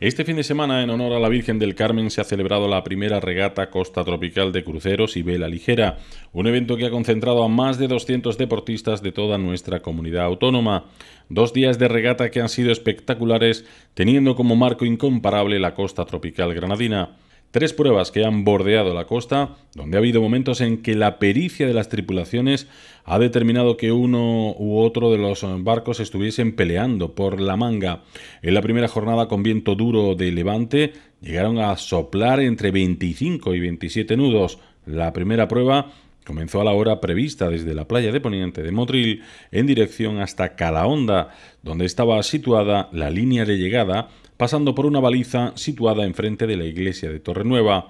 Este fin de semana, en honor a la Virgen del Carmen, se ha celebrado la primera regata Costa Tropical de Cruceros y Vela Ligera, un evento que ha concentrado a más de 200 deportistas de toda nuestra comunidad autónoma. Dos días de regata que han sido espectaculares, teniendo como marco incomparable la Costa Tropical granadina. Tres pruebas que han bordeado la costa, donde ha habido momentos en que la pericia de las tripulaciones ha determinado que uno u otro de los barcos estuviesen peleando por la manga. En la primera jornada con viento duro de levante llegaron a soplar entre 25 y 27 nudos. La primera prueba Comenzó a la hora prevista desde la playa de Poniente de Motril en dirección hasta Calahonda, donde estaba situada la línea de llegada pasando por una baliza situada enfrente de la iglesia de Torrenueva,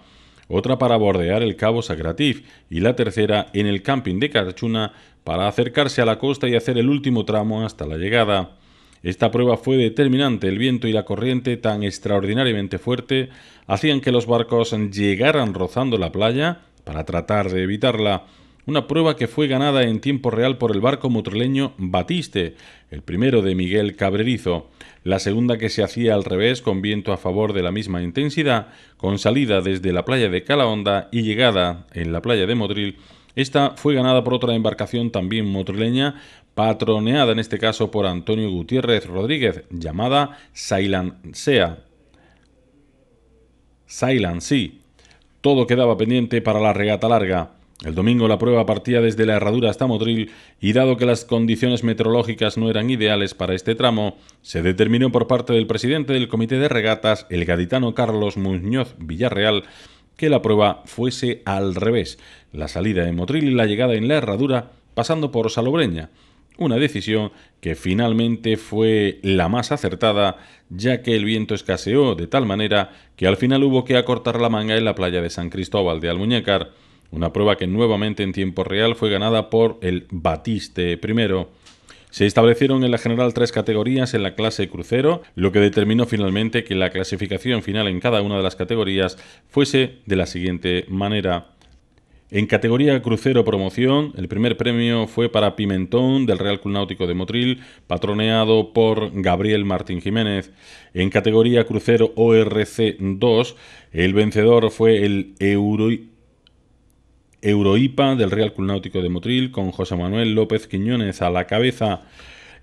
otra para bordear el Cabo Sagratif y la tercera en el camping de Carchuna para acercarse a la costa y hacer el último tramo hasta la llegada. Esta prueba fue determinante. El viento y la corriente tan extraordinariamente fuerte hacían que los barcos llegaran rozando la playa para tratar de evitarla una prueba que fue ganada en tiempo real por el barco motrileño Batiste, el primero de Miguel Cabrerizo, la segunda que se hacía al revés con viento a favor de la misma intensidad, con salida desde la playa de Calahonda y llegada en la playa de Motril, esta fue ganada por otra embarcación también motrileña, patroneada en este caso por Antonio Gutiérrez Rodríguez, llamada Sea. Sailan, sí. Todo quedaba pendiente para la regata larga. El domingo la prueba partía desde la herradura hasta Motril y dado que las condiciones meteorológicas no eran ideales para este tramo, se determinó por parte del presidente del comité de regatas, el gaditano Carlos Muñoz Villarreal, que la prueba fuese al revés, la salida en Motril y la llegada en la herradura pasando por Salobreña, una decisión que finalmente fue la más acertada, ya que el viento escaseó de tal manera que al final hubo que acortar la manga en la playa de San Cristóbal de Almuñécar, una prueba que nuevamente en tiempo real fue ganada por el Batiste I. Se establecieron en la general tres categorías en la clase crucero, lo que determinó finalmente que la clasificación final en cada una de las categorías fuese de la siguiente manera. En categoría crucero promoción, el primer premio fue para Pimentón del Real Club Náutico de Motril, patroneado por Gabriel Martín Jiménez. En categoría crucero ORC 2, el vencedor fue el Euro Euroipa del Real Club Náutico de Motril, con José Manuel López Quiñones a la cabeza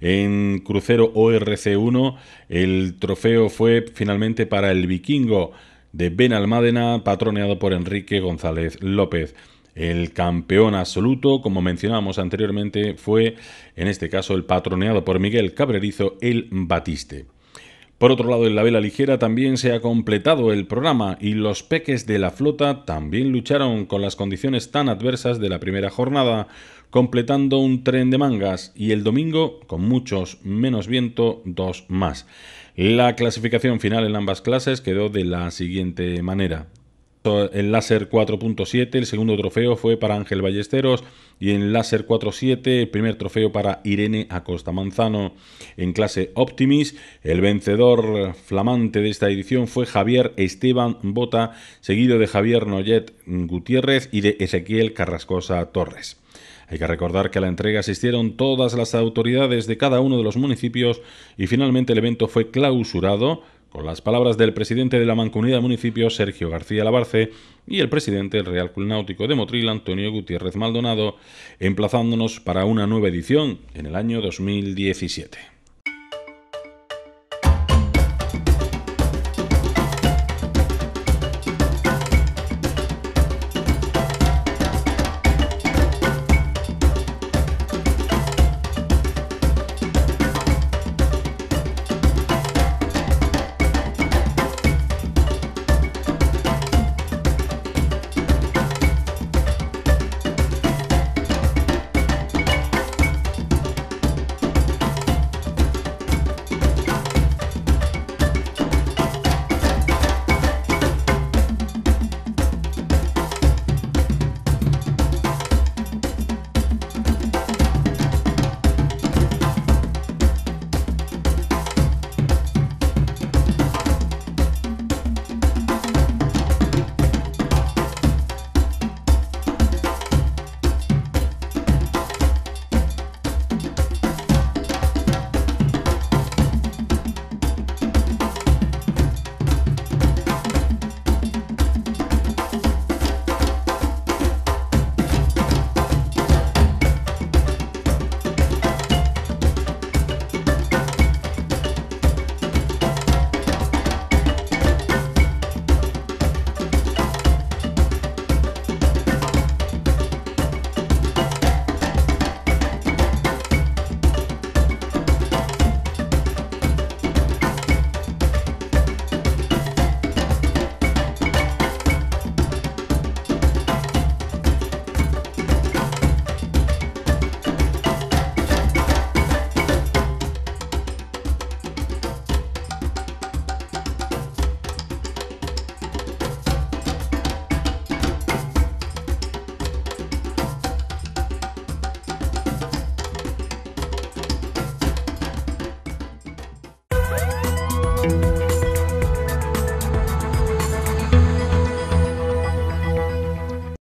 en crucero ORC1. El trofeo fue finalmente para el vikingo de Benalmádena, patroneado por Enrique González López. El campeón absoluto, como mencionábamos anteriormente, fue en este caso el patroneado por Miguel Cabrerizo, el Batiste. Por otro lado, en la vela ligera también se ha completado el programa y los peques de la flota también lucharon con las condiciones tan adversas de la primera jornada, completando un tren de mangas y el domingo, con muchos menos viento, dos más. La clasificación final en ambas clases quedó de la siguiente manera. El Láser 4.7, el segundo trofeo fue para Ángel Ballesteros y en Láser 4.7 el primer trofeo para Irene Acosta Manzano. En clase Optimis, el vencedor flamante de esta edición fue Javier Esteban Bota, seguido de Javier Noyet Gutiérrez y de Ezequiel Carrascosa Torres. Hay que recordar que a la entrega asistieron todas las autoridades de cada uno de los municipios y finalmente el evento fue clausurado con las palabras del presidente de la Mancomunidad Municipio, Sergio García Labarce, y el presidente del Real Club Náutico de Motril, Antonio Gutiérrez Maldonado, emplazándonos para una nueva edición en el año 2017.